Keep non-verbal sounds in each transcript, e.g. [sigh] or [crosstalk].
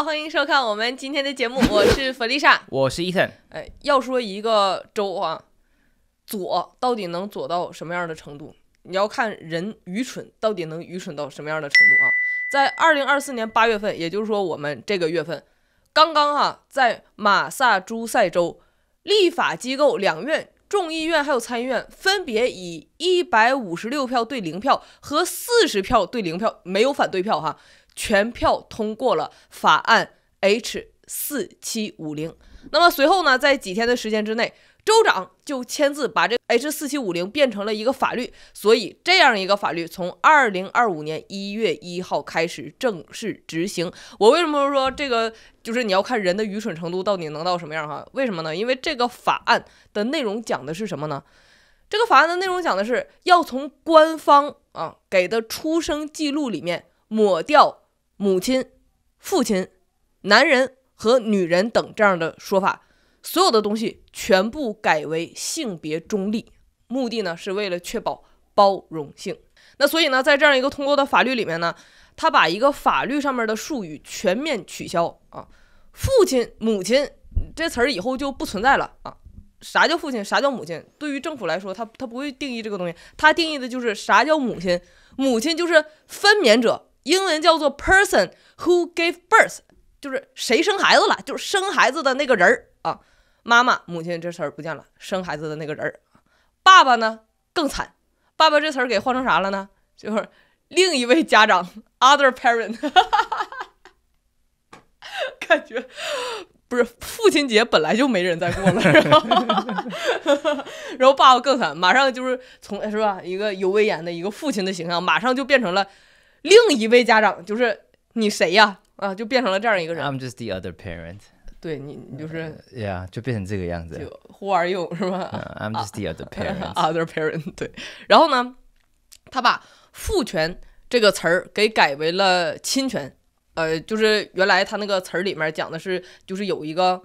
好，欢迎收看我们今天的节目。[laughs] 我是弗丽莎，我是伊森。哎，要说一个州啊，左到底能左到什么样的程度？你要看人愚蠢到底能愚蠢到什么样的程度啊！在二零二四年八月份，也就是说我们这个月份，刚刚啊，在马萨诸塞州立法机构两院，众议院还有参议院，分别以一百五十六票对零票和四十票对零票，没有反对票哈。全票通过了法案 H 四七五零，那么随后呢，在几天的时间之内，州长就签字把这 H 四七五零变成了一个法律。所以，这样一个法律从二零二五年一月一号开始正式执行。我为什么说这个？就是你要看人的愚蠢程度到底能到什么样哈？为什么呢？因为这个法案的内容讲的是什么呢？这个法案的内容讲的是要从官方啊给的出生记录里面抹掉。母亲、父亲、男人和女人等这样的说法，所有的东西全部改为性别中立，目的呢是为了确保包容性。那所以呢，在这样一个通过的法律里面呢，他把一个法律上面的术语全面取消啊，父亲、母亲这词儿以后就不存在了啊。啥叫父亲？啥叫母亲？对于政府来说，他他不会定义这个东西，他定义的就是啥叫母亲？母亲就是分娩者。英文叫做 person who gave birth，就是谁生孩子了，就是生孩子的那个人儿啊，妈妈、母亲这词儿不见了，生孩子的那个人儿。爸爸呢更惨，爸爸这词儿给换成啥了呢？就是另一位家长 other parent，[laughs] 感觉不是父亲节本来就没人再过了，[laughs] [laughs] 然后爸爸更惨，马上就是从是吧一个有威严的一个父亲的形象，马上就变成了。另一位家长就是你谁呀？啊，就变成了这样一个人。I'm just the other parent。对你，就是，Yeah，就变成这个样子，就 Who are you？是吗？I'm just the other parent. [laughs] Other parent，对。然后呢，他把父权这个词儿给改为了亲权。呃，就是原来他那个词儿里面讲的是，就是有一个，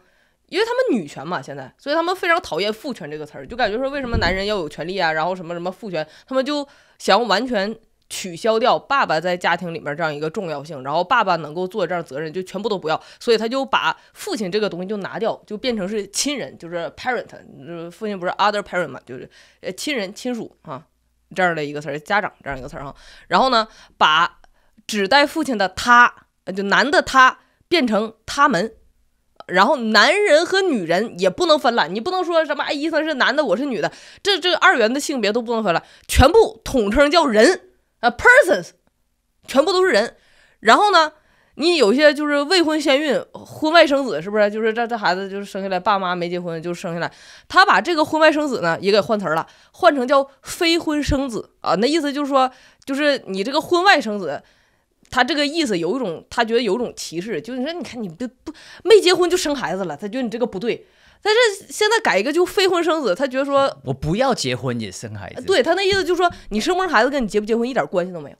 因为他们女权嘛，现在，所以他们非常讨厌父权这个词儿，就感觉说为什么男人要有权利啊？然后什么什么父权，他们就想完全。取消掉爸爸在家庭里面这样一个重要性，然后爸爸能够做这样责任就全部都不要，所以他就把父亲这个东西就拿掉，就变成是亲人，就是 parent，父亲不是 other parent 嘛，就是呃亲人亲属啊这样的一个词儿，家长这样一个词儿哈。然后呢，把指代父亲的他就男的他变成他们，然后男人和女人也不能分了，你不能说什么哎医生是男的，我是女的，这这二元的性别都不能分了，全部统称叫人。啊，persons，全部都是人，然后呢，你有些就是未婚先孕、婚外生子，是不是？就是这这孩子就是生下来爸妈没结婚就生下来，他把这个婚外生子呢也给换词儿了，换成叫非婚生子啊。那意思就是说，就是你这个婚外生子，他这个意思有一种他觉得有种歧视，就是说你看你这不没结婚就生孩子了，他觉得你这个不对。但是现在改一个就非婚生子，他觉得说我不要结婚也生孩子，对他那意思就是说你生不生孩子跟你结不结婚一点关系都没有。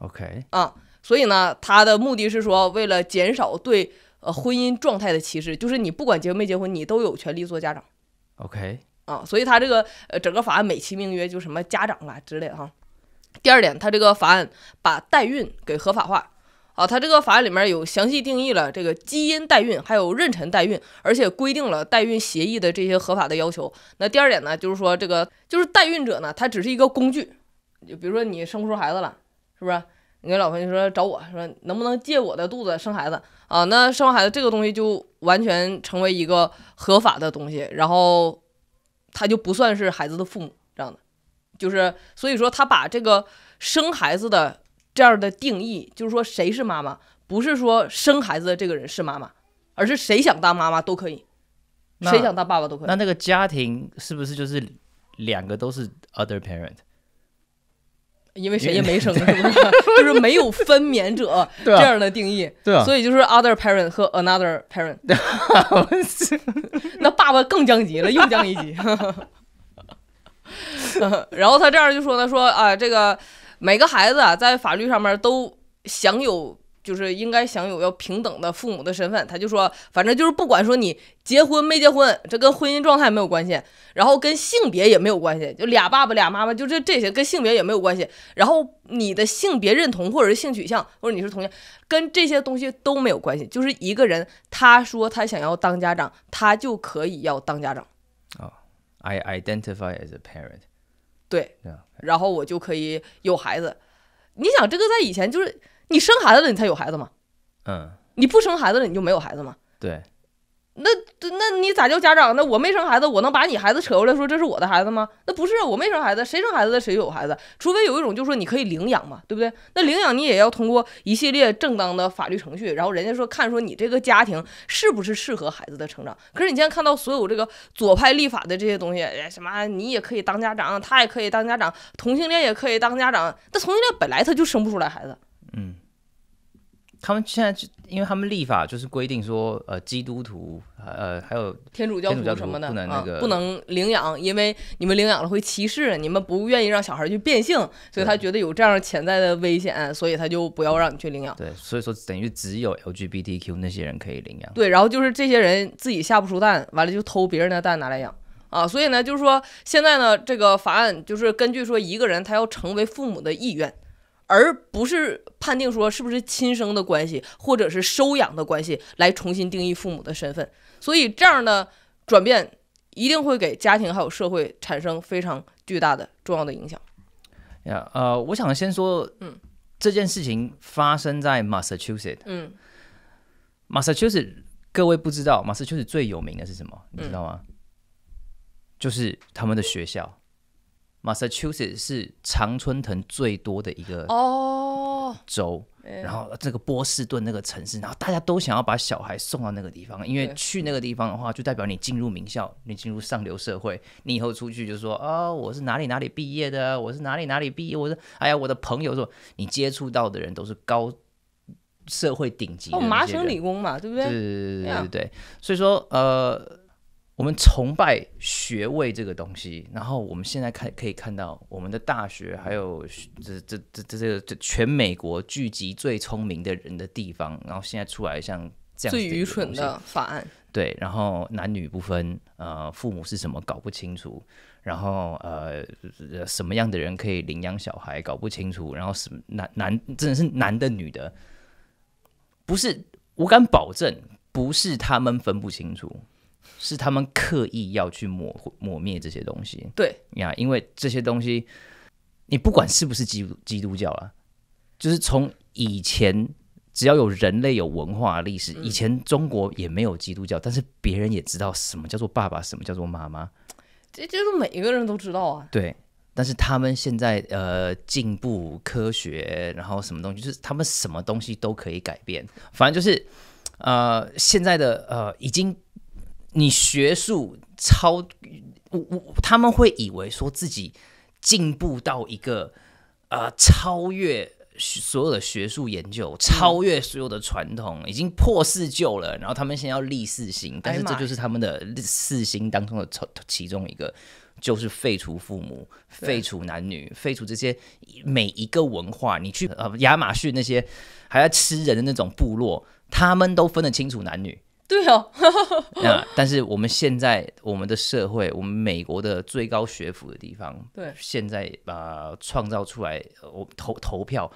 OK 啊，所以呢，他的目的是说为了减少对呃婚姻状态的歧视，就是你不管结婚没结婚，你都有权利做家长。OK 啊，所以他这个呃整个法案美其名曰就什么家长啦之类的哈。第二点，他这个法案把代孕给合法化。啊，他这个法案里面有详细定义了这个基因代孕，还有妊娠代孕，而且规定了代孕协议的这些合法的要求。那第二点呢，就是说这个就是代孕者呢，他只是一个工具，就比如说你生不出孩子了，是不是？你跟老婆就说找我说能不能借我的肚子生孩子啊？那生完孩子这个东西就完全成为一个合法的东西，然后他就不算是孩子的父母这样的，就是所以说他把这个生孩子的。这样的定义就是说，谁是妈妈，不是说生孩子的这个人是妈妈，而是谁想当妈妈都可以，谁想当爸爸都可以。那那个家庭是不是就是两个都是 other parent？因为谁也没生，是不是？就是没有分娩者 [laughs] 这样的定义，对，所以就是 other parent 和 another parent。[laughs] 那爸爸更降级了，又降一级。[laughs] 然后他这样就说呢，说啊，这个。每个孩子啊，在法律上面都享有，就是应该享有要平等的父母的身份。他就说，反正就是不管说你结婚没结婚，这跟婚姻状态没有关系，然后跟性别也没有关系，就俩爸爸俩妈妈，就这这些跟性别也没有关系。然后你的性别认同或者是性取向，或者你是同性，跟这些东西都没有关系。就是一个人，他说他想要当家长，他就可以要当家长。哦，I identify as a parent. 对，然后我就可以有孩子。你想，这个在以前就是你生孩子了，你才有孩子嘛。嗯，你不生孩子了，你就没有孩子嘛。对。那那，你咋叫家长？那我没生孩子，我能把你孩子扯过来说这是我的孩子吗？那不是，我没生孩子，谁生孩子的谁有孩子，除非有一种，就是说你可以领养嘛，对不对？那领养你也要通过一系列正当的法律程序，然后人家说看说你这个家庭是不是适合孩子的成长。可是你现在看到所有这个左派立法的这些东西，哎，什么你也可以当家长，他也可以当家长，同性恋也可以当家长，那同性恋本来他就生不出来孩子，嗯，他们现在就。因为他们立法就是规定说，呃，基督徒，呃，还有天主教徒什么的，不能那个不能领养，因为你们领养了会歧视，你们不愿意让小孩去变性，所以他觉得有这样潜在的危险，所以他就不要让你去领养。对，所以说等于只有 LGBTQ 那些人可以领养。对，然后就是这些人自己下不出蛋，完了就偷别人的蛋拿来养啊。所以呢，就是说现在呢，这个法案就是根据说一个人他要成为父母的意愿。而不是判定说是不是亲生的关系，或者是收养的关系，来重新定义父母的身份。所以这样的转变一定会给家庭还有社会产生非常巨大的重要的影响。呀，呃，我想先说，嗯，这件事情发生在 Massachusetts，嗯，Massachusetts，各位不知道 Massachusetts 最有名的是什么，你知道吗？就是他们的学校。Massachusetts 是常春藤最多的一个州，然后这个波士顿那个城市，然后大家都想要把小孩送到那个地方，因为去那个地方的话，就代表你进入名校，你进入上流社会，你以后出去就说啊，我是哪里哪里毕业的，我是哪里哪里毕业，我是哎呀，我的朋友说你接触到的人都是高社会顶级，哦，麻省理工嘛，对不对？对对对对对，所以说呃。我们崇拜学位这个东西，然后我们现在看可以看到，我们的大学还有这这这这这个全美国聚集最聪明的人的地方，然后现在出来像这样最愚蠢的法案，对，然后男女不分，呃，父母是什么搞不清楚，然后呃，什么样的人可以领养小孩搞不清楚，然后什男男真的是男的女的，不是我敢保证，不是他们分不清楚。是他们刻意要去抹抹灭这些东西，对呀，因为这些东西，你不管是不是基督基督教啊，就是从以前只要有人类有文化历史，以前中国也没有基督教，但是别人也知道什么叫做爸爸，什么叫做妈妈，这这是每个人都知道啊。对，但是他们现在呃进步科学，然后什么东西，就是他们什么东西都可以改变，反正就是呃现在的呃已经。你学术超，我我他们会以为说自己进步到一个呃超越所有的学术研究，超越所有的传统，已经破四旧了。然后他们先要立四新，但是这就是他们的四新当中的其中一个，就是废除父母、废除男女、废除这些每一个文化。你去呃亚马逊那些还在吃人的那种部落，他们都分得清楚男女。对哦，[laughs] 那但是我们现在我们的社会，我们美国的最高学府的地方，对，现在呃、创造出来，我投投票，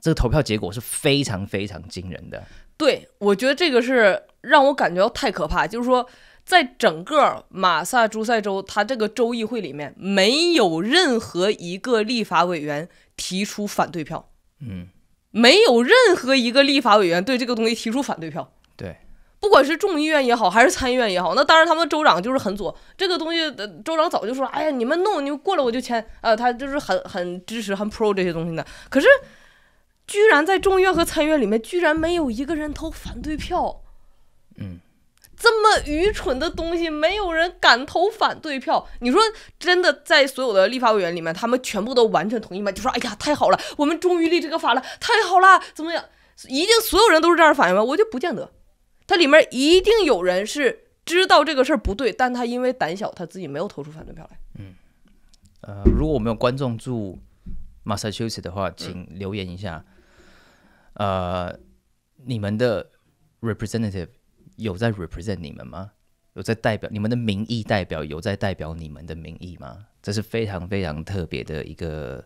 这个投票结果是非常非常惊人的。对，我觉得这个是让我感觉到太可怕。就是说，在整个马萨诸塞州，它这个州议会里面，没有任何一个立法委员提出反对票，嗯，没有任何一个立法委员对这个东西提出反对票，对。不管是众议院也好，还是参议院也好，那当然他们州长就是很左。这个东西，州长早就说：“哎呀，你们弄，你们过来，我就签。”呃，他就是很很支持、很 pro 这些东西的。可是，居然在众议院和参议院里面，居然没有一个人投反对票。嗯，这么愚蠢的东西，没有人敢投反对票。你说真的，在所有的立法委员里面，他们全部都完全同意吗？就说：“哎呀，太好了，我们终于立这个法了，太好了。”怎么样？一定所有人都是这样反应吗？我就不见得。它里面一定有人是知道这个事儿不对，但他因为胆小，他自己没有投出反对票来。嗯，呃，如果我们有观众住马 t t s 的话，请留言一下。呃，你们的 representative 有在 represent 你们吗？有在代表你们的名义代表有在代表你们的名义吗？这是非常非常特别的一个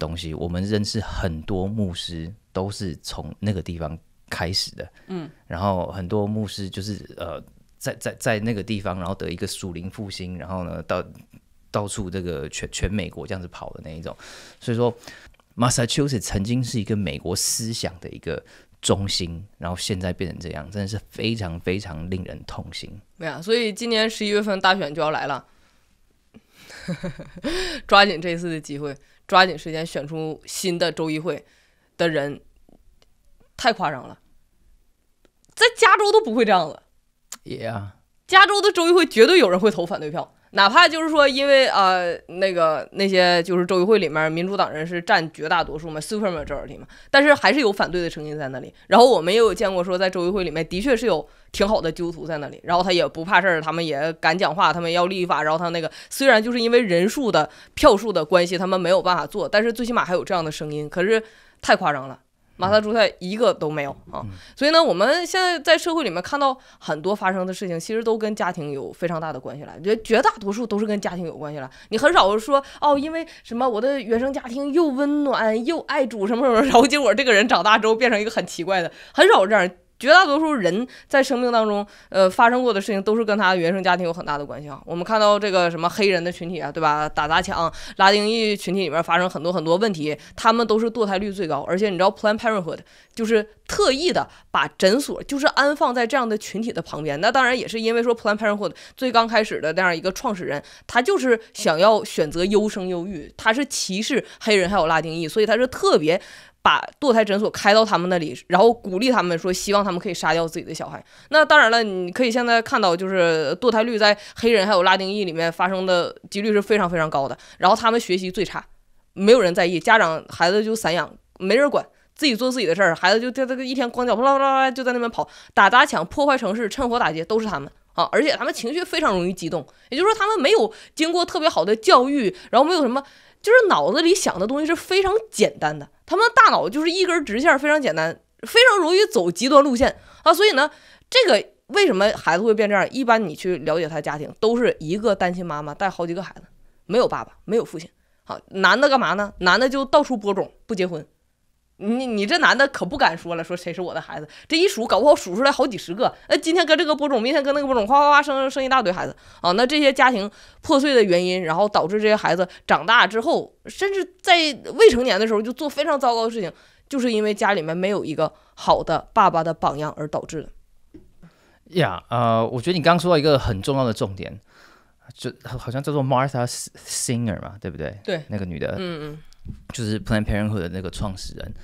东西。我们认识很多牧师都是从那个地方。开始的，嗯，然后很多牧师就是呃，在在在那个地方，然后得一个属灵复兴，然后呢到到处这个全全美国这样子跑的那一种，所以说马萨 t s 曾经是一个美国思想的一个中心，然后现在变成这样，真的是非常非常令人痛心。对啊，所以今年十一月份大选就要来了，[laughs] 抓紧这次的机会，抓紧时间选出新的州议会的人，太夸张了。在加州都不会这样子，也加州的州议会绝对有人会投反对票，哪怕就是说因为呃那个那些就是州议会里面民主党人是占绝大多数嘛，supermajority 嘛，但是还是有反对的声音在那里。然后我们也有见过说在州议会里面的确是有挺好的纠徒在那里，然后他也不怕事儿，他们也敢讲话，他们要立法，然后他那个虽然就是因为人数的票数的关系，他们没有办法做，但是最起码还有这样的声音，可是太夸张了。马萨诸塞一个都没有啊，所以呢，我们现在在社会里面看到很多发生的事情，其实都跟家庭有非常大的关系了。绝绝大多数都是跟家庭有关系了，你很少说哦，因为什么我的原生家庭又温暖又爱主什么什么，然后结果这个人长大之后变成一个很奇怪的，很少这样。绝大多数人在生命当中，呃，发生过的事情都是跟他原生家庭有很大的关系啊。我们看到这个什么黑人的群体啊，对吧？打砸抢，拉丁裔群体里面发生很多很多问题，他们都是堕胎率最高。而且你知道 Planned Parenthood 就是特意的把诊所就是安放在这样的群体的旁边。那当然也是因为说 Planned Parenthood 最刚开始的那样一个创始人，他就是想要选择优生优育，他是歧视黑人还有拉丁裔，所以他是特别。把堕胎诊所开到他们那里，然后鼓励他们说，希望他们可以杀掉自己的小孩。那当然了，你可以现在看到，就是堕胎率在黑人还有拉丁裔里面发生的几率是非常非常高的。然后他们学习最差，没有人在意，家长孩子就散养，没人管，自己做自己的事儿，孩子就在这个一天光脚扑啦啦啦就在那边跑，打砸抢，破坏城市，趁火打劫，都是他们啊！而且他们情绪非常容易激动，也就是说，他们没有经过特别好的教育，然后没有什么，就是脑子里想的东西是非常简单的。他们大脑就是一根直线，非常简单，非常容易走极端路线啊！所以呢，这个为什么孩子会变这样？一般你去了解他家庭，都是一个单亲妈妈带好几个孩子，没有爸爸，没有父亲。好，男的干嘛呢？男的就到处播种，不结婚。你你这男的可不敢说了，说谁是我的孩子？这一数，搞不好数出来好几十个。那今天跟这个播种，明天跟那个播种，哗哗哗，生生一大堆孩子啊！那这些家庭破碎的原因，然后导致这些孩子长大之后，甚至在未成年的时候就做非常糟糕的事情，就是因为家里面没有一个好的爸爸的榜样而导致的。呀呃，我觉得你刚刚说到一个很重要的重点，就好像叫做 Martha Singer 嘛，对不对？对，那个女的，嗯嗯。就是 Planned Parenthood 的那个创始人，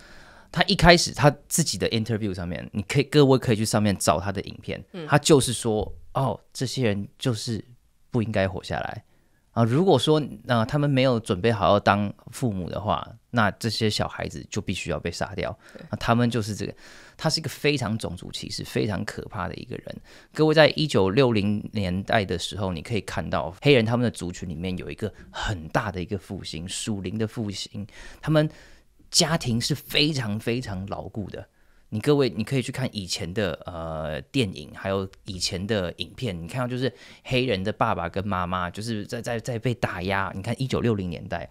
他一开始他自己的 interview 上面，你可以各位可以去上面找他的影片，他就是说，哦，这些人就是不应该活下来啊，如果说啊，他们没有准备好要当父母的话。那这些小孩子就必须要被杀掉，他们就是这个，他是一个非常种族歧视、非常可怕的一个人。各位，在一九六零年代的时候，你可以看到黑人他们的族群里面有一个很大的一个复兴，属灵的复兴。他们家庭是非常非常牢固的。你各位，你可以去看以前的呃电影，还有以前的影片，你看到就是黑人的爸爸跟妈妈，就是在在在被打压。你看一九六零年代。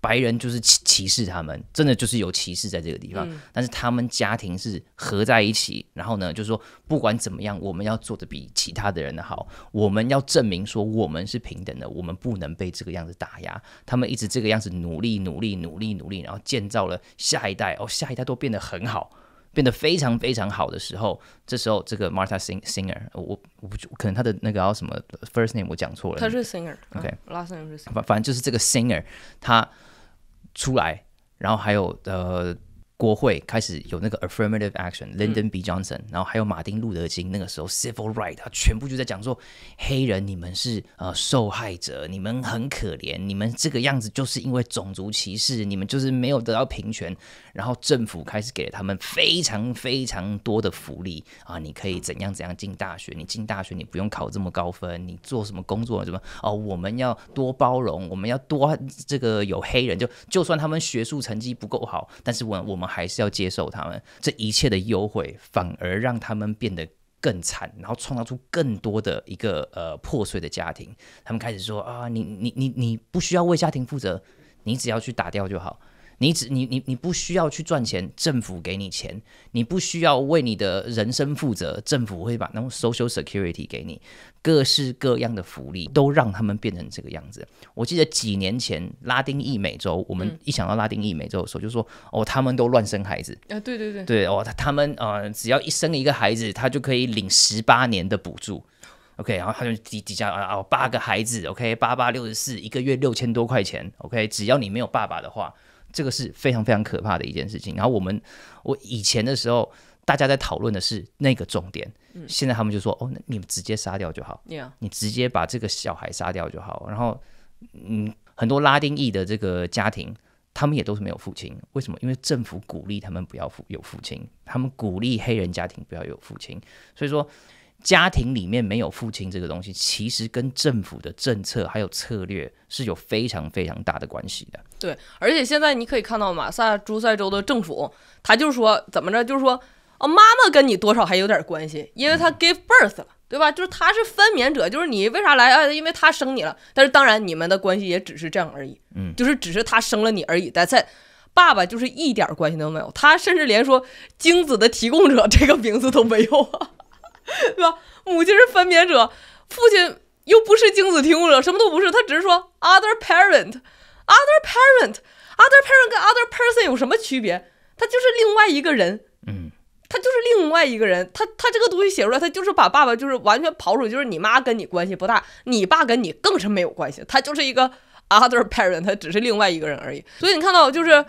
白人就是歧歧视他们，真的就是有歧视在这个地方。但是他们家庭是合在一起，然后呢，就是说不管怎么样，我们要做的比其他的人好，我们要证明说我们是平等的，我们不能被这个样子打压。他们一直这个样子努力努力努力努力，然后建造了下一代，哦，下一代都变得很好。变得非常非常好的时候，这时候这个 Marta sing e r 我我不可能他的那个什么 first name 我讲错了，他是 singer，OK，last name 是 singer，反反正就是这个 singer，他出来，然后还有呃。国会开始有那个 affirmative action，Linden B. Johnson，然后还有马丁路德金，那个时候 civil right，他全部就在讲说黑人你们是呃受害者，你们很可怜，你们这个样子就是因为种族歧视，你们就是没有得到平权。然后政府开始给了他们非常非常多的福利啊，你可以怎样怎样进大学，你进大学你不用考这么高分，你做什么工作什么哦，我们要多包容，我们要多这个有黑人，就就算他们学术成绩不够好，但是我我们。还是要接受他们这一切的优惠，反而让他们变得更惨，然后创造出更多的一个呃破碎的家庭。他们开始说啊，你你你你不需要为家庭负责，你只要去打掉就好。你只你你你不需要去赚钱，政府给你钱，你不需要为你的人生负责，政府会把那种 social security 给你，各式各样的福利都让他们变成这个样子。我记得几年前拉丁裔美洲，我们一想到拉丁裔美洲的时候，就说哦，他们都乱生孩子啊，对对对，对哦，他他们呃，只要一生一个孩子，他就可以领十八年的补助，OK，然后他就底底下啊八个孩子，OK，八八六十四，一个月六千多块钱，OK，只要你没有爸爸的话。这个是非常非常可怕的一件事情。然后我们，我以前的时候，大家在讨论的是那个重点。现在他们就说：“哦，你们直接杀掉就好，你直接把这个小孩杀掉就好。”然后，嗯，很多拉丁裔的这个家庭，他们也都是没有父亲。为什么？因为政府鼓励他们不要父有父亲，他们鼓励黑人家庭不要有父亲。所以说。家庭里面没有父亲这个东西，其实跟政府的政策还有策略是有非常非常大的关系的。对，而且现在你可以看到马萨诸塞州的政府，他就是说怎么着，就是说啊，妈妈跟你多少还有点关系，因为他 give birth 了，对吧？就是他是分娩者，就是你为啥来啊？因为他生你了。但是当然，你们的关系也只是这样而已，嗯，就是只是他生了你而已。但在爸爸就是一点关系都没有，他甚至连说精子的提供者这个名字都没有啊。对 [laughs] 吧？母亲是分娩者，父亲又不是精子提供者，什么都不是。他只是说 other parent，other parent，other parent 跟 other person 有什么区别？他就是另外一个人。嗯，他就是另外一个人。他他这个东西写出来，他就是把爸爸就是完全刨出，就是你妈跟你关系不大，你爸跟你更是没有关系。他就是一个 [laughs] other parent，他只是另外一个人而已。所以你看到就是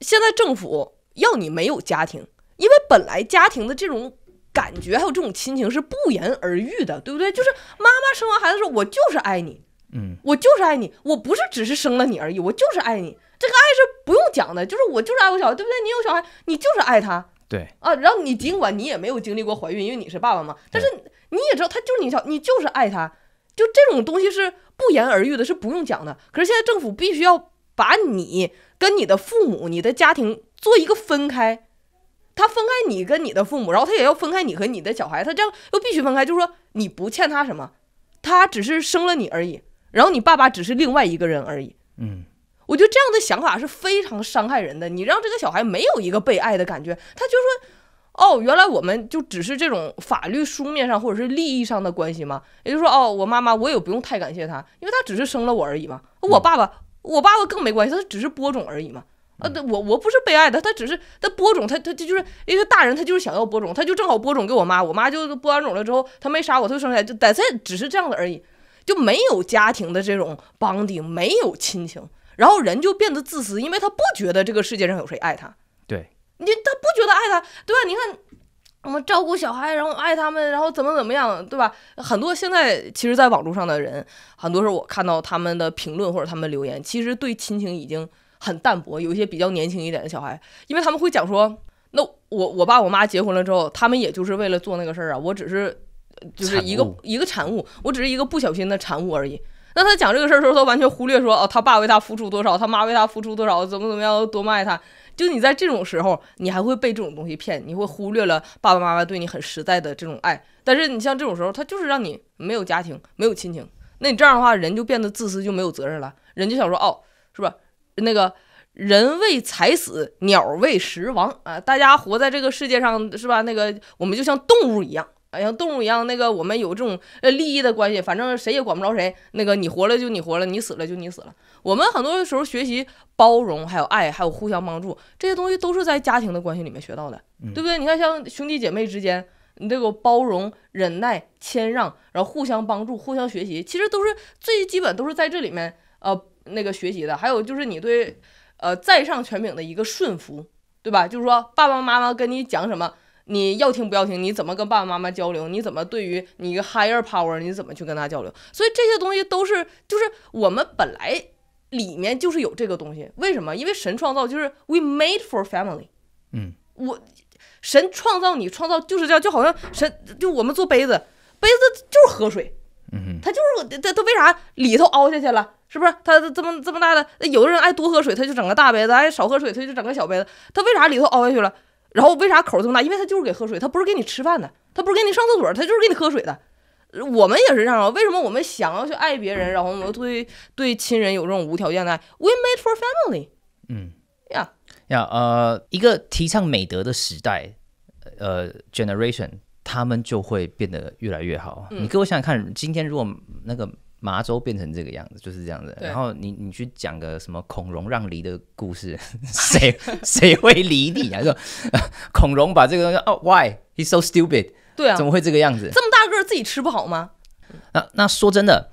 现在政府要你没有家庭，因为本来家庭的这种。感觉还有这种亲情是不言而喻的，对不对？就是妈妈生完孩子说：“我就是爱你，嗯，我就是爱你，我不是只是生了你而已，我就是爱你。”这个爱是不用讲的，就是我就是爱我小孩，对不对？你有小孩，你就是爱他，对啊。然后你尽管你也没有经历过怀孕，因为你是爸爸嘛，但是你也知道他就是你小，你就是爱他，就这种东西是不言而喻的，是不用讲的。可是现在政府必须要把你跟你的父母、你的家庭做一个分开。他分开你跟你的父母，然后他也要分开你和你的小孩，他这样又必须分开，就是说你不欠他什么，他只是生了你而已，然后你爸爸只是另外一个人而已。嗯，我觉得这样的想法是非常伤害人的。你让这个小孩没有一个被爱的感觉，他就说，哦，原来我们就只是这种法律书面上或者是利益上的关系嘛。也就是说，哦，我妈妈我也不用太感谢他，因为他只是生了我而已嘛。我爸爸我爸爸更没关系，他只是播种而已嘛。啊，我我不是被爱的，他只是他播种，他他他就是一个大人，他就是想要播种，他就正好播种给我妈，我妈就播完种了之后，他没杀我，他生下来就但在，只是这样的而已，就没有家庭的这种绑定，没有亲情，然后人就变得自私，因为他不觉得这个世界上有谁爱他。对，你他不觉得爱他，对吧？你看我们照顾小孩，然后爱他们，然后怎么怎么样，对吧？很多现在其实，在网络上的人，很多时候我看到他们的评论或者他们留言，其实对亲情已经。很淡薄，有一些比较年轻一点的小孩，因为他们会讲说，那我我爸我妈结婚了之后，他们也就是为了做那个事儿啊，我只是就是一个一个产物，我只是一个不小心的产物而已。那他讲这个事儿的时候，他完全忽略说，哦，他爸为他付出多少，他妈为他付出多少，怎么怎么样，多爱他。就你在这种时候，你还会被这种东西骗，你会忽略了爸爸妈妈对你很实在的这种爱。但是你像这种时候，他就是让你没有家庭，没有亲情。那你这样的话，人就变得自私，就没有责任了。人家想说，哦，是吧？那个人为财死，鸟为食亡啊！大家活在这个世界上，是吧？那个我们就像动物一样啊，像动物一样，那个我们有这种呃利益的关系，反正谁也管不着谁。那个你活了就你活了，你死了就你死了。我们很多时候学习包容，还有爱，还有互相帮助这些东西，都是在家庭的关系里面学到的，对不对？你看，像兄弟姐妹之间，你这个包容、忍耐、谦让，然后互相帮助、互相学习，其实都是最基本，都是在这里面呃。那个学习的，还有就是你对，呃，在上权柄的一个顺服，对吧？就是说爸爸妈妈跟你讲什么，你要听不要听，你怎么跟爸爸妈妈交流？你怎么对于你一个 higher power，你怎么去跟他交流？所以这些东西都是，就是我们本来里面就是有这个东西。为什么？因为神创造就是 we made for family，嗯，我神创造你创造就是这样，就好像神就我们做杯子，杯子就是喝水，嗯，他就是他他为啥里头凹下去了？是不是他这么这么大的？有的人爱多喝水，他就整个大杯子；爱少喝水，他就整个小杯子。他为啥里头凹下去了？然后为啥口这么大？因为他就是给喝水，他不是给你吃饭的，他不是给你上厕所，他就是给你喝水的。我们也是这样。啊。为什么我们想要去爱别人，然后对对亲人有这种无条件的爱？We made for family。嗯，呀呀，呃，一个提倡美德的时代，呃，generation，他们就会变得越来越好。你给我想想看，今天如果那个。麻州变成这个样子，就是这样子。然后你你去讲个什么孔融让梨的故事，[laughs] 谁 [laughs] 谁会理你啊？说 [laughs] 孔融把这个东西哦，Why he so s stupid？对啊，怎么会这个样子？这么大个儿自己吃不好吗？那那说真的，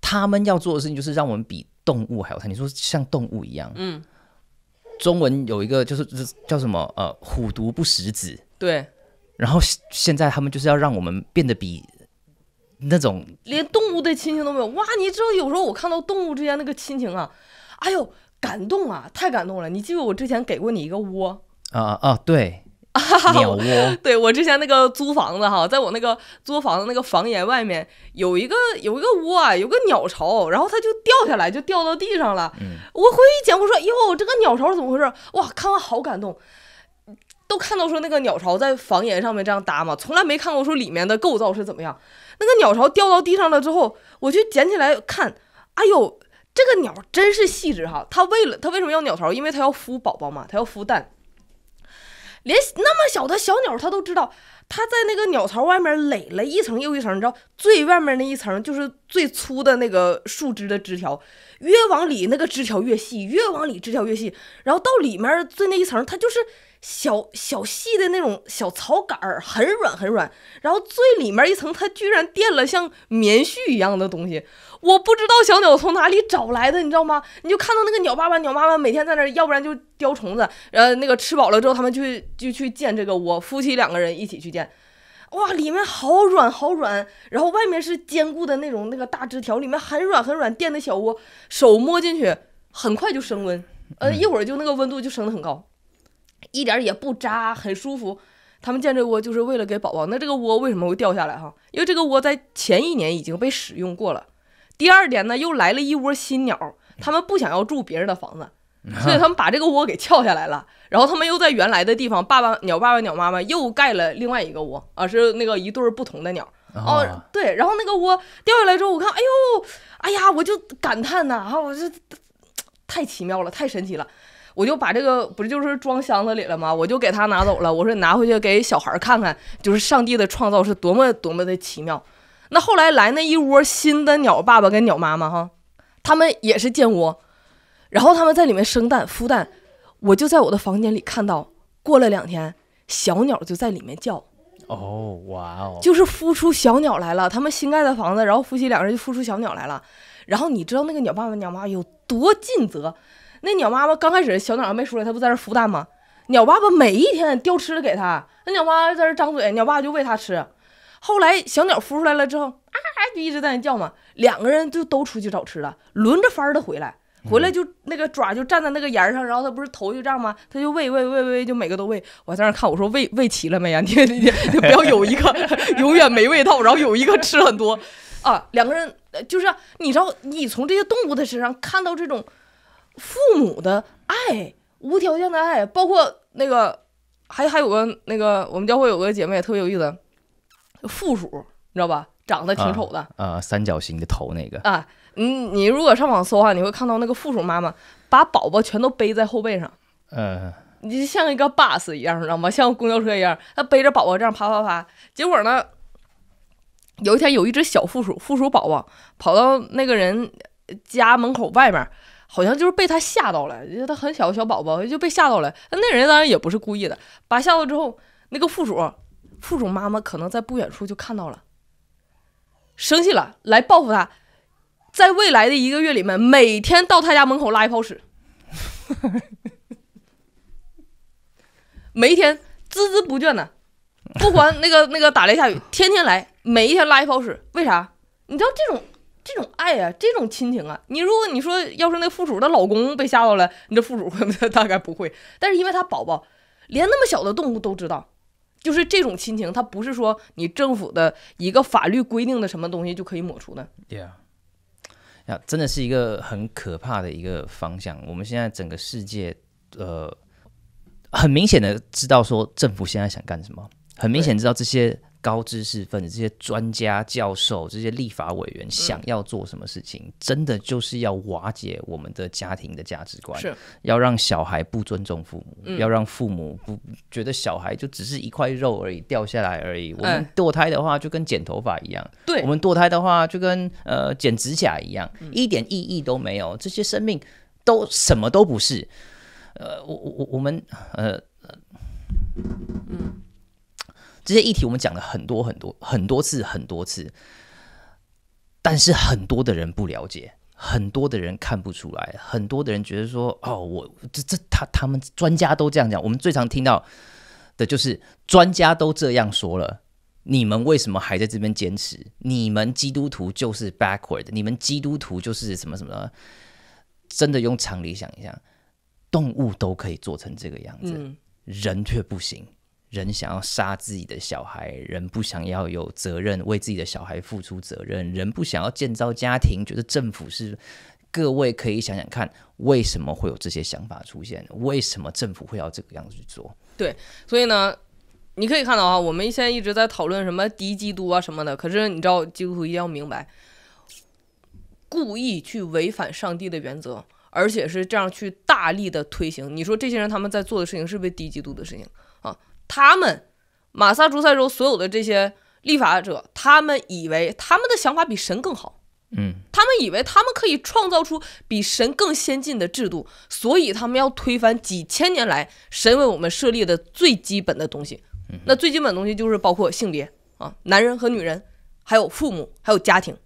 他们要做的事情就是让我们比动物还要惨。你说像动物一样，嗯，中文有一个就是叫什么呃“虎毒不食子”，对。然后现在他们就是要让我们变得比。那种连动物的亲情都没有哇！你知道有时候我看到动物之间那个亲情啊，哎呦，感动啊，太感动了！你记得我之前给过你一个窝啊啊，对，鸟窝。[laughs] 对我之前那个租房子哈，在我那个租房子那个房檐外面有一个有一个窝，啊，有个鸟巢，然后它就掉下来，就掉到地上了。嗯，我回去捡，我说哟，这个鸟巢怎么回事？哇，看完好感动，都看到说那个鸟巢在房檐上面这样搭嘛，从来没看过说里面的构造是怎么样。那个鸟巢掉到地上了之后，我就捡起来看。哎呦，这个鸟真是细致哈！它为了它为什么要鸟巢？因为它要孵宝宝嘛，它要孵蛋。连那么小的小鸟，它都知道。它在那个鸟巢外面垒了一层又一层，你知道最外面那一层就是最粗的那个树枝的枝条，越往里那个枝条越细，越往里枝条越细，然后到里面最那一层，它就是。小小细的那种小草杆儿，很软很软，然后最里面一层它居然垫了像棉絮一样的东西，我不知道小鸟从哪里找来的，你知道吗？你就看到那个鸟爸爸、鸟妈妈每天在那儿，要不然就叼虫子，呃，那个吃饱了之后，他们去就去建这个窝，夫妻两个人一起去建，哇，里面好软好软，然后外面是坚固的那种那个大枝条，里面很软很软，垫的小窝，手摸进去很快就升温，呃，一会儿就那个温度就升得很高。一点也不扎，很舒服。他们建这窝就是为了给宝宝。那这个窝为什么会掉下来哈？因为这个窝在前一年已经被使用过了。第二年呢，又来了一窝新鸟，他们不想要住别人的房子，所以 [laughs] 他们把这个窝给撬下来了。然后他们又在原来的地方，爸爸鸟、爸爸鸟妈妈又盖了另外一个窝啊，是那个一对儿不同的鸟。哦，对，然后那个窝掉下来之后，我看，哎呦，哎呀，我就感叹呐，哈，我这 [tsk] 太奇妙了，太神奇了。我就把这个不就是装箱子里了吗？我就给他拿走了。我说你拿回去给小孩看看，就是上帝的创造是多么多么的奇妙。那后来来那一窝新的鸟爸爸跟鸟妈妈哈，他们也是建窝，然后他们在里面生蛋孵蛋。我就在我的房间里看到，过了两天，小鸟就在里面叫。哦，哇哦，就是孵出小鸟来了。他们新盖的房子，然后夫妻两人就孵出小鸟来了。然后你知道那个鸟爸爸鸟妈妈有多尽责？那鸟妈妈刚开始，小鸟没出来，它不在那孵蛋吗？鸟爸爸每一天叼吃的给它。那鸟妈妈在那张嘴，鸟爸爸就喂它吃。后来小鸟孵出来了之后，啊，就一直在那叫嘛。两个人就都出去找吃的，轮着番的回来，回来就那个爪就站在那个沿上，然后它不是头就这样吗？它就喂喂喂喂，就每个都喂。我在那看，我说喂喂齐了没呀？你你你不要有一个 [laughs] 永远没喂到，然后有一个吃很多啊。两个人就是你知道，你从这些动物的身上看到这种。父母的爱，无条件的爱，包括那个，还还有个那个，我们教会有个姐妹特别有意思，负鼠，你知道吧？长得挺丑的，啊，三角形的头那个啊，你你如果上网搜的话，你会看到那个负鼠妈妈把宝宝全都背在后背上，嗯，你像一个 bus 一样，知道吗？像公交车一样，她背着宝宝这样啪啪啪，结果呢，有一天有一只小负鼠，负鼠宝宝跑到那个人家门口外面。好像就是被他吓到了，因为他很小的小宝宝就被吓到了。那人当然也不是故意的，把吓到之后，那个副主副主妈妈可能在不远处就看到了，生气了，来报复他。在未来的一个月里面，每天到他家门口拉一泡屎，[laughs] 每一天孜孜不倦的，不管那个那个打雷下雨，天天来，每一天拉一泡屎。为啥？你知道这种？这种爱啊，这种亲情啊，你如果你说要是那附属的老公被吓到了，你这附属大概不会。但是因为他宝宝连那么小的动物都知道，就是这种亲情，它不是说你政府的一个法律规定的什么东西就可以抹除的。Yeah，啊，真的是一个很可怕的一个方向。我们现在整个世界，呃，很明显的知道说政府现在想干什么，很明显知道这些。高知识分子、这些专家、教授、这些立法委员想要做什么事情？真的就是要瓦解我们的家庭的价值观，是？要让小孩不尊重父母，要让父母不觉得小孩就只是一块肉而已，掉下来而已。我们堕胎的话，就跟剪头发一样；，对，我们堕胎的话，就跟呃剪指甲一样，一点意义都没有。这些生命都什么都不是。呃，我我我们呃嗯。这些议题我们讲了很多很多很多次很多次，但是很多的人不了解，很多的人看不出来，很多的人觉得说：“哦，我这这他他们专家都这样讲。”我们最常听到的就是专家都这样说了，你们为什么还在这边坚持？你们基督徒就是 backward，你们基督徒就是什么什么？真的用常理想一想，动物都可以做成这个样子，人却不行。人想要杀自己的小孩，人不想要有责任为自己的小孩付出责任，人不想要建造家庭，觉得政府是各位可以想想看，为什么会有这些想法出现？为什么政府会要这个样子去做？对，所以呢，你可以看到啊，我们现在一直在讨论什么敌基督啊什么的，可是你知道基督徒一定要明白，故意去违反上帝的原则，而且是这样去大力的推行。你说这些人他们在做的事情是不是低基督的事情啊？他们马萨诸塞州所有的这些立法者，他们以为他们的想法比神更好，嗯，他们以为他们可以创造出比神更先进的制度，所以他们要推翻几千年来神为我们设立的最基本的东西。那最基本的东西就是包括性别啊，男人和女人，还有父母，还有家庭。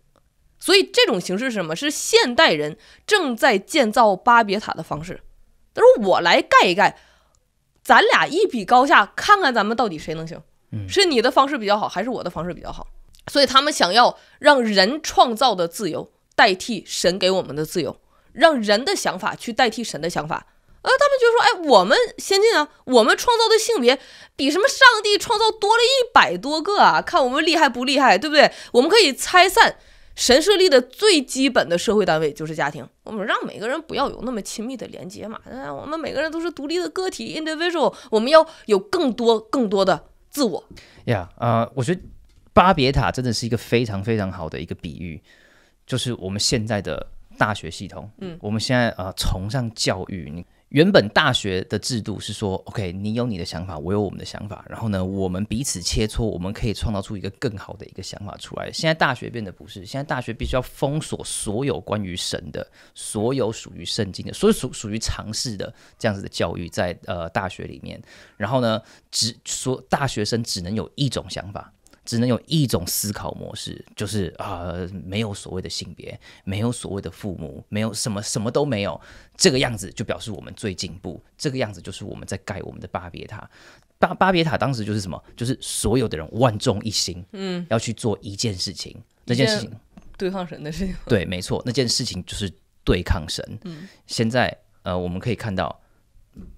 所以这种形式是什么？是现代人正在建造巴别塔的方式。他说：“我来盖一盖。”咱俩一比高下，看看咱们到底谁能行。嗯，是你的方式比较好，还是我的方式比较好？所以他们想要让人创造的自由代替神给我们的自由，让人的想法去代替神的想法。呃，他们就说：“哎，我们先进啊，我们创造的性别比什么上帝创造多了一百多个啊，看我们厉害不厉害，对不对？我们可以拆散。”神设立的最基本的社会单位就是家庭。我们让每个人不要有那么亲密的连接嘛，我们每个人都是独立的个体，individual。我们要有更多更多的自我。呀，啊，我觉得巴别塔真的是一个非常非常好的一个比喻，就是我们现在的大学系统。嗯，我们现在呃崇尚教育，你。原本大学的制度是说，OK，你有你的想法，我有我们的想法，然后呢，我们彼此切磋，我们可以创造出一个更好的一个想法出来。现在大学变得不是，现在大学必须要封锁所有关于神的、所有属于圣经的、所有属属于常识的这样子的教育，在呃大学里面，然后呢，只所大学生只能有一种想法。只能有一种思考模式，就是啊，没有所谓的性别，没有所谓的父母，没有什么什么都没有，这个样子就表示我们最进步，这个样子就是我们在盖我们的巴别塔。巴巴别塔当时就是什么？就是所有的人万众一心，嗯，要去做一件事情，那件事情对抗神的事情。对，没错，那件事情就是对抗神。嗯，现在呃，我们可以看到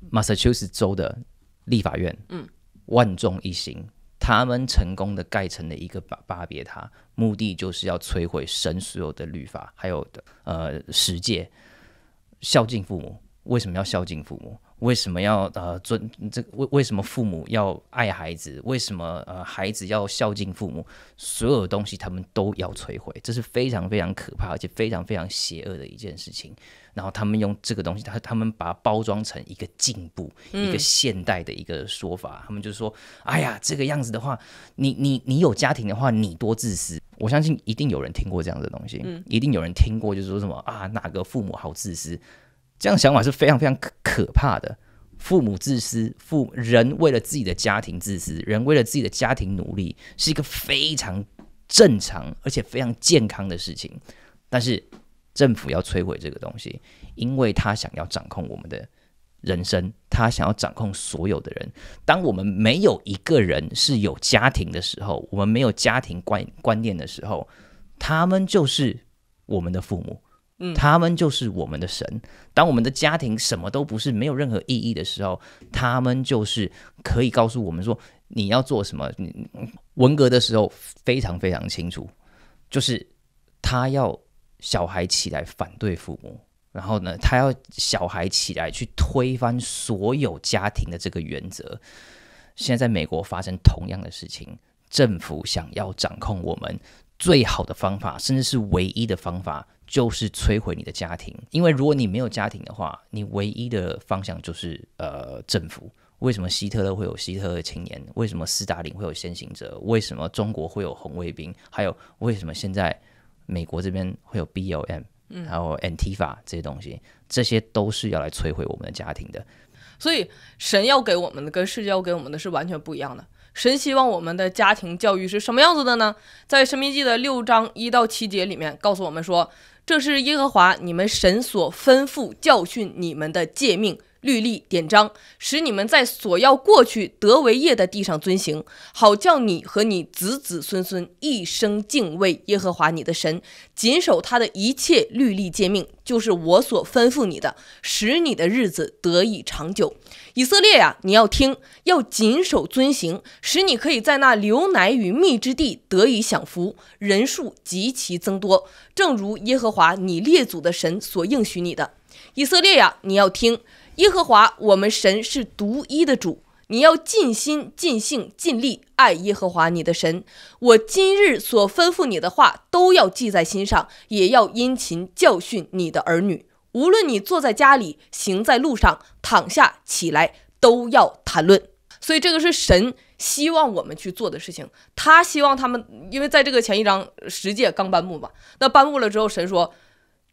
马萨 t s 州的立法院，嗯，万众一心。他们成功的盖成了一个巴巴别塔，目的就是要摧毁神所有的律法，还有的呃十诫，孝敬父母。为什么要孝敬父母？为什么要呃尊这？为为什么父母要爱孩子？为什么呃孩子要孝敬父母？所有东西他们都要摧毁，这是非常非常可怕，而且非常非常邪恶的一件事情。然后他们用这个东西，他他们把它包装成一个进步、一个现代的一个说法。他们就是说：“哎呀，这个样子的话，你你你有家庭的话，你多自私！”我相信一定有人听过这样的东西，嗯，一定有人听过，就是说什么啊，哪个父母好自私？这样想法是非常非常可怕的。父母自私，父人为了自己的家庭自私，人为了自己的家庭努力，是一个非常正常而且非常健康的事情。但是。政府要摧毁这个东西，因为他想要掌控我们的人生，他想要掌控所有的人。当我们没有一个人是有家庭的时候，我们没有家庭观观念的时候，他们就是我们的父母，嗯，他们就是我们的神。当我们的家庭什么都不是，没有任何意义的时候，他们就是可以告诉我们说你要做什么。文革的时候非常非常清楚，就是他要。小孩起来反对父母，然后呢，他要小孩起来去推翻所有家庭的这个原则。现在在美国发生同样的事情，政府想要掌控我们最好的方法，甚至是唯一的方法，就是摧毁你的家庭。因为如果你没有家庭的话，你唯一的方向就是呃政府。为什么希特勒会有希特勒青年？为什么斯大林会有先行者？为什么中国会有红卫兵？还有为什么现在？美国这边会有 BOM，有 a NT 法这些东西，这些都是要来摧毁我们的家庭的。所以，神要给我们的跟世界要给我们的是完全不一样的。神希望我们的家庭教育是什么样子的呢？在生命记的六章一到七节里面告诉我们说，这是耶和华你们神所吩咐教训你们的诫命。律例典章，使你们在所要过去得为业的地上遵行，好叫你和你子子孙孙一生敬畏耶和华你的神，谨守他的一切律例诫命，就是我所吩咐你的，使你的日子得以长久。以色列呀，你要听，要谨守遵行，使你可以在那流奶与蜜之地得以享福，人数极其增多，正如耶和华你列祖的神所应许你的。以色列呀，你要听。耶和华，我们神是独一的主。你要尽心、尽性、尽力爱耶和华你的神。我今日所吩咐你的话都要记在心上，也要殷勤教训你的儿女。无论你坐在家里，行在路上，躺下起来，都要谈论。所以，这个是神希望我们去做的事情。他希望他们，因为在这个前一章十诫刚颁布嘛，那颁布了之后，神说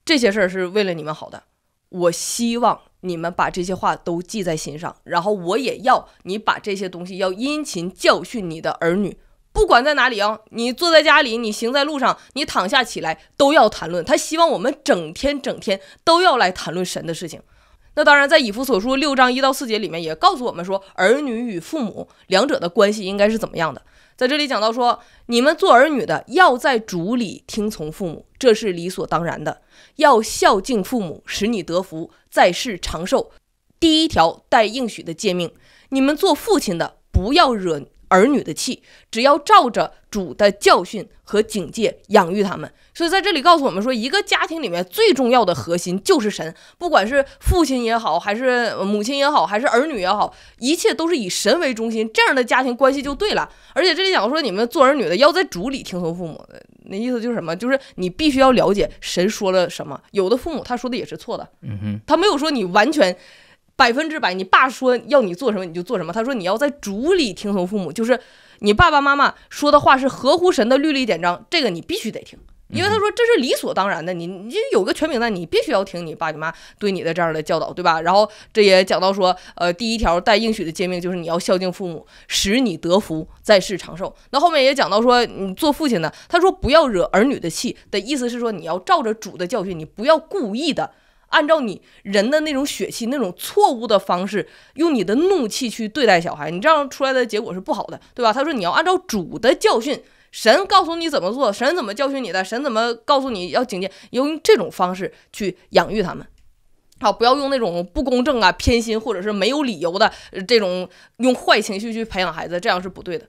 这些事儿是为了你们好的。我希望。你们把这些话都记在心上，然后我也要你把这些东西要殷勤教训你的儿女，不管在哪里啊，你坐在家里，你行在路上，你躺下起来都要谈论。他希望我们整天整天都要来谈论神的事情。那当然，在以弗所书六章一到四节里面也告诉我们说，儿女与父母两者的关系应该是怎么样的。在这里讲到说，你们做儿女的要在主里听从父母，这是理所当然的，要孝敬父母，使你得福。在世长寿，第一条待应许的诫命，你们做父亲的不要惹儿女的气，只要照着主的教训和警戒养育他们。所以在这里告诉我们说，一个家庭里面最重要的核心就是神，不管是父亲也好，还是母亲也好，还是儿女也好，一切都是以神为中心，这样的家庭关系就对了。而且这里讲说，你们做儿女的要在主里听从父母。那意思就是什么？就是你必须要了解神说了什么。有的父母他说的也是错的，嗯哼，他没有说你完全百分之百。你爸说要你做什么你就做什么，他说你要在主里听从父母，就是你爸爸妈妈说的话是合乎神的律例典章，这个你必须得听。因为他说这是理所当然的，你你有个全名那你必须要听你爸你妈对你的这样的教导，对吧？然后这也讲到说，呃，第一条带应许的诫命就是你要孝敬父母，使你得福，在世长寿。那后面也讲到说，你做父亲的，他说不要惹儿女的气，的意思是说你要照着主的教训，你不要故意的按照你人的那种血气那种错误的方式，用你的怒气去对待小孩，你这样出来的结果是不好的，对吧？他说你要按照主的教训。神告诉你怎么做，神怎么教训你的，神怎么告诉你要警戒，用这种方式去养育他们，好，不要用那种不公正啊、偏心或者是没有理由的这种用坏情绪去培养孩子，这样是不对的。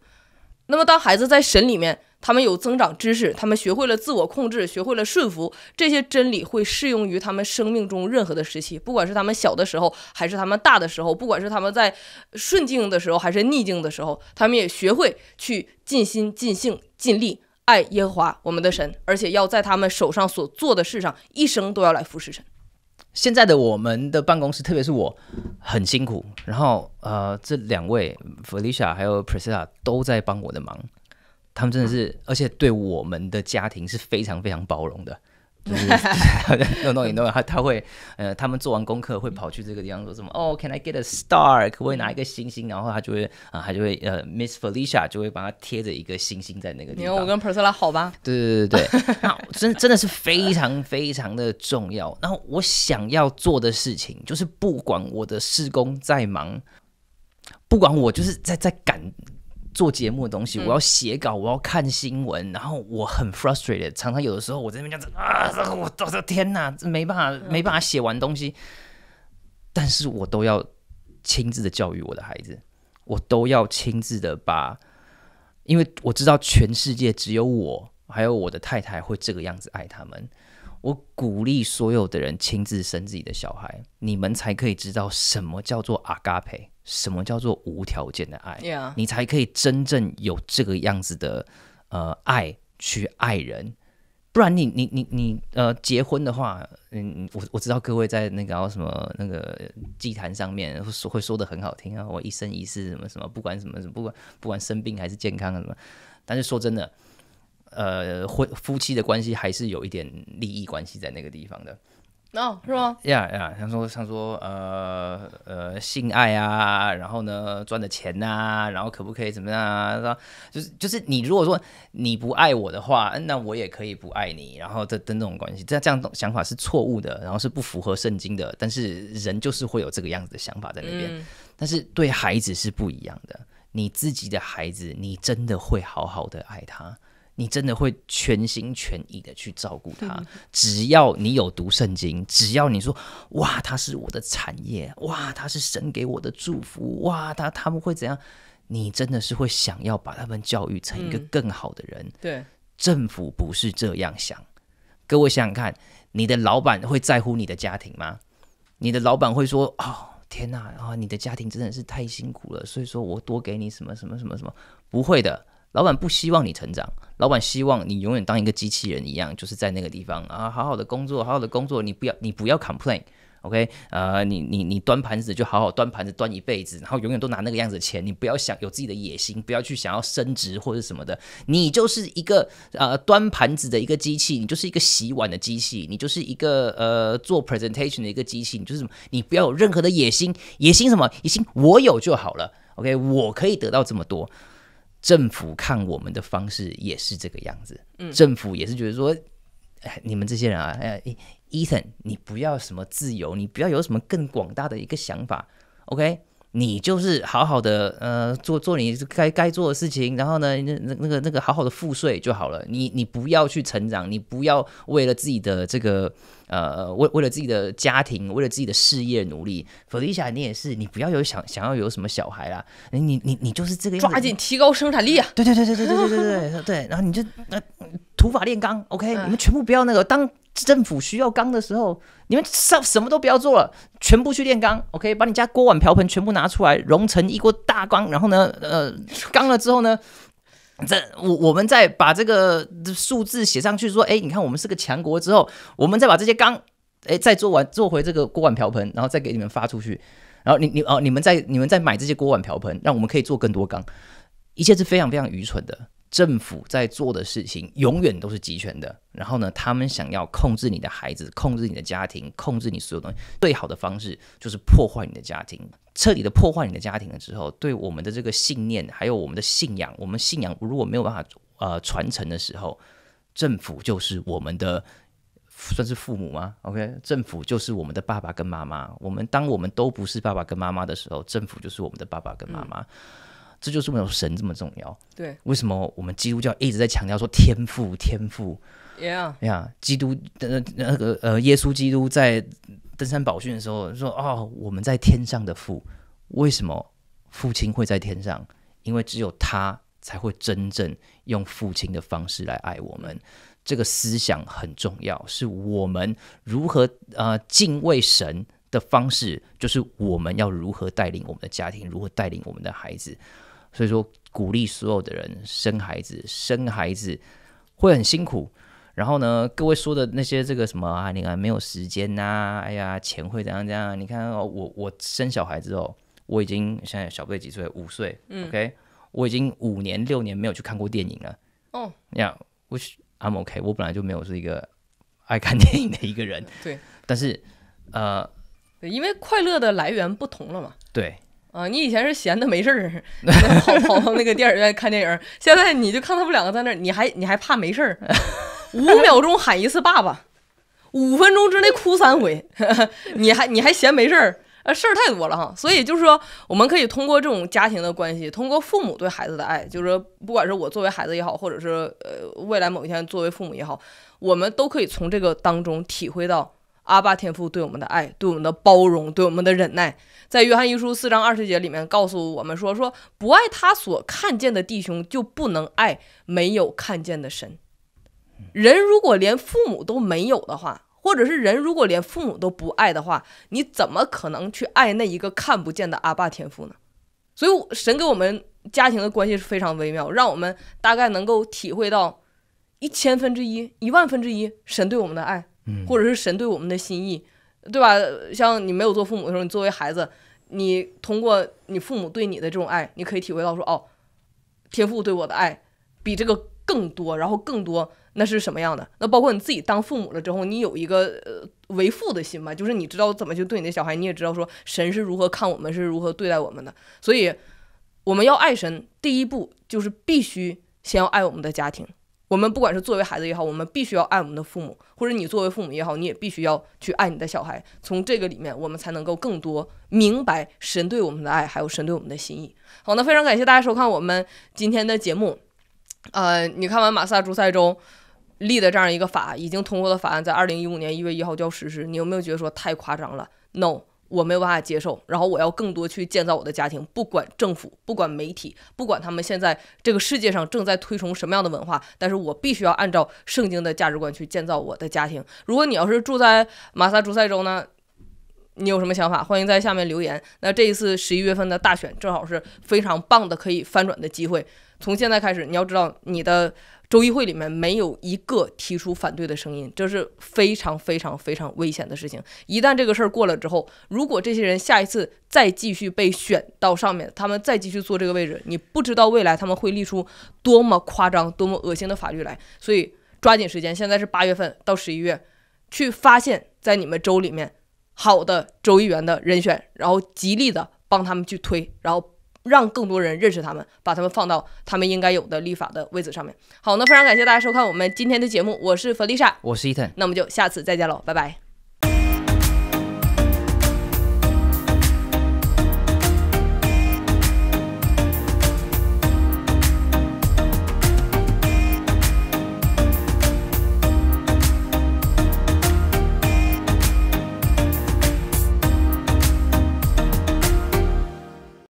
那么，当孩子在神里面。他们有增长知识，他们学会了自我控制，学会了顺服。这些真理会适用于他们生命中任何的时期，不管是他们小的时候，还是他们大的时候，不管是他们在顺境的时候，还是逆境的时候，他们也学会去尽心、尽性、尽力爱耶和华我们的神，而且要在他们手上所做的事上，一生都要来服侍神。现在的我们的办公室，特别是我很辛苦，然后呃，这两位 Felicia 还有 Priscilla 都在帮我的忙。他们真的是，而且对我们的家庭是非常非常包容的。就是 no no no，他他会呃，他们做完功课会跑去这个地方说什么？Oh，can I get a star？可不可以拿一个星星，然后他就会啊，他就会呃，Miss Felicia 就会帮他贴着一个星星在那个地方。我跟 Priscilla 好吧？对对对对 [laughs] 那真真的是非常非常的重要。然后我想要做的事情，就是不管我的施工再忙，不管我就是在在赶。做节目的东西，我要写稿，我要看新闻，然后我很 frustrated。常常有的时候我在那边这样子啊，我我的天哪，这没办法，没办法写完东西。但是我都要亲自的教育我的孩子，我都要亲自的把，因为我知道全世界只有我还有我的太太会这个样子爱他们。我鼓励所有的人亲自生自己的小孩，你们才可以知道什么叫做阿嘎培。什么叫做无条件的爱？你才可以真正有这个样子的呃爱去爱人，不然你你你你呃结婚的话，嗯，我我知道各位在那个什么那个祭坛上面说会说的很好听啊，我一生一世什么什么，不管什么什么，不管不管生病还是健康什么，但是说真的，呃，婚夫妻的关系还是有一点利益关系在那个地方的。哦，是吗？呀呀，他说，他说，呃呃，性爱啊，然后呢，赚的钱呐，然后可不可以怎么样啊？他说，就是就是，你如果说你不爱我的话，那我也可以不爱你，然后这这种关系，这这样想法是错误的，然后是不符合圣经的。但是人就是会有这个样子的想法在那边，但是对孩子是不一样的。你自己的孩子，你真的会好好的爱他。你真的会全心全意的去照顾他，只要你有读圣经，只要你说哇，他是我的产业，哇，他是神给我的祝福，哇，他他们会怎样？你真的是会想要把他们教育成一个更好的人。对，政府不是这样想。各位想想看，你的老板会在乎你的家庭吗？你的老板会说哦，天哪，啊，你的家庭真的是太辛苦了，所以说我多给你什么什么什么什么？不会的。老板不希望你成长，老板希望你永远当一个机器人一样，就是在那个地方啊，好好的工作，好好的工作。你不要，你不要 complain，OK，啊，你你你端盘子就好好端盘子端一辈子，然后永远都拿那个样子的钱。你不要想有自己的野心，不要去想要升职或者什么的。你就是一个呃端盘子的一个机器，你就是一个洗碗的机器，你就是一个呃做 presentation 的一个机器。你就是什么？你不要有任何的野心，野心什么？野心我有就好了，OK，我可以得到这么多。政府看我们的方式也是这个样子，政府也是觉得说，哎，你们这些人啊，哎，a n 你不要什么自由，你不要有什么更广大的一个想法，OK。你就是好好的呃做做你该该做的事情，然后呢那那那个那个好好的付税就好了。你你不要去成长，你不要为了自己的这个呃为为了自己的家庭为了自己的事业努力。弗丽霞你也是，你不要有想想要有什么小孩啊。你你你你就是这个，抓紧提高生产力啊！对对对对对对对对对，然后你就呃土法炼钢，OK，你们全部不要那个当。政府需要钢的时候，你们上什么都不要做了，全部去炼钢。OK，把你家锅碗瓢盆全部拿出来，熔成一锅大钢。然后呢，呃，钢了之后呢，这我我们再把这个数字写上去，说，哎，你看我们是个强国之后，我们再把这些钢，哎，再做完做回这个锅碗瓢盆，然后再给你们发出去。然后你你哦，你们再你们再买这些锅碗瓢盆，让我们可以做更多钢。一切是非常非常愚蠢的。政府在做的事情永远都是集权的，然后呢，他们想要控制你的孩子，控制你的家庭，控制你所有东西，最好的方式就是破坏你的家庭，彻底的破坏你的家庭了之后，对我们的这个信念还有我们的信仰，我们信仰如果没有办法呃传承的时候，政府就是我们的算是父母吗？OK，政府就是我们的爸爸跟妈妈。我们当我们都不是爸爸跟妈妈的时候，政府就是我们的爸爸跟妈妈。这就是没有神这么重要。对，为什么我们基督教一直在强调说天赋？天赋，Yeah，基督，那个呃，耶稣基督在登山宝训的时候说：“哦，我们在天上的父，为什么父亲会在天上？因为只有他才会真正用父亲的方式来爱我们。”这个思想很重要，是我们如何呃敬畏神的方式，就是我们要如何带领我们的家庭，如何带领我们的孩子。所以说，鼓励所有的人生孩子，生孩子会很辛苦。然后呢，各位说的那些这个什么啊，你看没有时间呐，哎呀，钱会怎样怎样？你看哦、我，我生小孩之后，我已经现在小贝几岁？五岁。嗯，OK，我已经五年、六年没有去看过电影了。哦，你看，我 I'm OK，我本来就没有是一个爱看电影的一个人。对，但是呃，因为快乐的来源不同了嘛。对。啊，你以前是闲的没事儿，跑 [laughs] 跑到那个电影院看电影，现在你就看他们两个在那儿，你还你还怕没事儿？五秒钟喊一次爸爸，五分钟之内哭三回，[laughs] 你还你还嫌没事儿？呃，事儿太多了哈。所以就是说，我们可以通过这种家庭的关系，通过父母对孩子的爱，就是说，不管是我作为孩子也好，或者是呃未来某一天作为父母也好，我们都可以从这个当中体会到。阿爸天父对我们的爱，对我们的包容，对我们的忍耐，在约翰一书四章二十节里面告诉我们说：“说不爱他所看见的弟兄，就不能爱没有看见的神。人如果连父母都没有的话，或者是人如果连父母都不爱的话，你怎么可能去爱那一个看不见的阿爸天父呢？所以神给我们家庭的关系是非常微妙，让我们大概能够体会到一千分之一、一万分之一神对我们的爱。”或者是神对我们的心意，对吧？像你没有做父母的时候，你作为孩子，你通过你父母对你的这种爱，你可以体会到说，哦，天父对我的爱比这个更多，然后更多，那是什么样的？那包括你自己当父母了之后，你有一个为父的心吧，就是你知道怎么去对你的小孩，你也知道说神是如何看我们，是如何对待我们的。所以，我们要爱神，第一步就是必须先要爱我们的家庭。我们不管是作为孩子也好，我们必须要爱我们的父母，或者你作为父母也好，你也必须要去爱你的小孩。从这个里面，我们才能够更多明白神对我们的爱，还有神对我们的心意。好，那非常感谢大家收看我们今天的节目。呃，你看完马萨诸塞州立的这样一个法已经通过的法案，在二零一五年一月一号就要实施，你有没有觉得说太夸张了？No。我没有办法接受，然后我要更多去建造我的家庭。不管政府，不管媒体，不管他们现在这个世界上正在推崇什么样的文化，但是我必须要按照圣经的价值观去建造我的家庭。如果你要是住在马萨诸塞州呢，你有什么想法？欢迎在下面留言。那这一次十一月份的大选，正好是非常棒的可以翻转的机会。从现在开始，你要知道你的。州议会里面没有一个提出反对的声音，这是非常非常非常危险的事情。一旦这个事儿过了之后，如果这些人下一次再继续被选到上面，他们再继续坐这个位置，你不知道未来他们会立出多么夸张、多么恶心的法律来。所以抓紧时间，现在是八月份到十一月，去发现在你们州里面好的州议员的人选，然后极力的帮他们去推，然后。让更多人认识他们，把他们放到他们应该有的立法的位置上面。好，那非常感谢大家收看我们今天的节目，我是弗丽莎，我是伊藤，那我们就下次再见喽，拜拜。